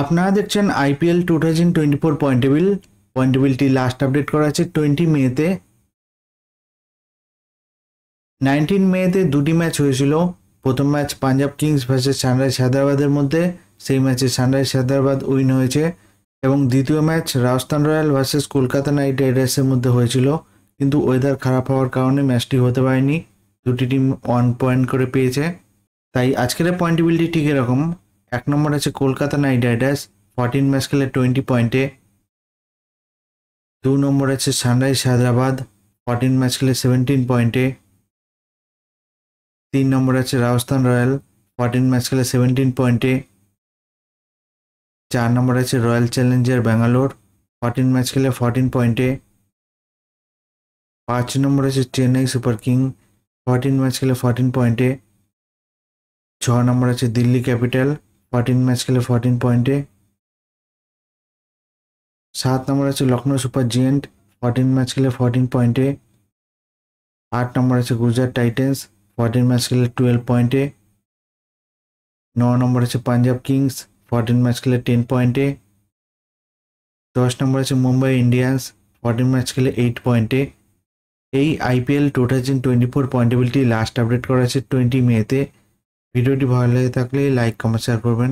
আপনারা দেখছেন IPL two thousand twenty four point table point টেবিলটি লাস্ট আপডেট করা আছে টোয়েন্টি মেতে নাইনটিন মেতে দুটি ম্যাচ হয়েছিল প্রথম match Punjab Kings versus Sunrise হায়দ্রাবাদের মধ্যে সেই ম্যাচে সানরাইজ হায়দ্রাবাদ উইন হয়েছে এবং দ্বিতীয় match Rajasthan Royal versus Kolkata Knight রাইডার্সের মধ্যে হয়েছিল কিন্তু ওয়েদার খারাপ হওয়ার কারণে ম্যাচটি হতে পারেনি দুটি টিম ওয়ান পয়েন্ট করে পেয়েছে তাই আজকের পয়েন্টেবিলিটি ঠিক এরকম এক নম্বর আছে Kolkata Knight Riders fourteen match খেলে টোয়েন্টি পয়েন্টে দু নম্বর আছে সানরাইজ হায়দ্রাবাদ ফর্টিন ম্যাচ খেলে সেভেন্টিন পয়েন্টে তিন নম্বর আছে রাজস্থান রয়্যাল ফর্টিন ম্যাচ খেলে সেভেন্টিন পয়েন্টে চার নম্বর আছে Royal Challenger Bangalore fourteen match খেলে ফর্টিন পয়েন্টে পাঁচ নম্বর আছে Chennai Super King fourteen match খেলে ফর্টিন পয়েন্টে ছ নম্বর আছে দিল্লি ক্যাপিটাল ফর্টিন ম্যাচ খেলে ফর্টিন পয়েন্টে সাত নম্বর আছে লখনৌ সুপার জিয়েন্ট ফর্টিন ম্যাচ খেলে ফর্টিন পয়েন্টে আট নম্বর আছে গুজরাট টাইটেন্স ফর্টিন ম্যাচ খেলে টুয়েলভ পয়েন্টে ন নম্বর আছে পাঞ্জাব কিংস ফর্টিন ম্যাচ খেলে টেন পয়েন্টে দশ নম্বর আছে মুম্বাই ইন্ডিয়ান্স ফর্টিন ম্যাচ খেলে এইট পয়েন্টে এই IPL two thousand twenty four পয়েন্টেবিলিটি লাস্ট আপডেট করা আছে টোয়েন্টি মেতে ভিডিওটি ভালো লেগে থাকলে লাইক কমেন্ট শেয়ার করবেন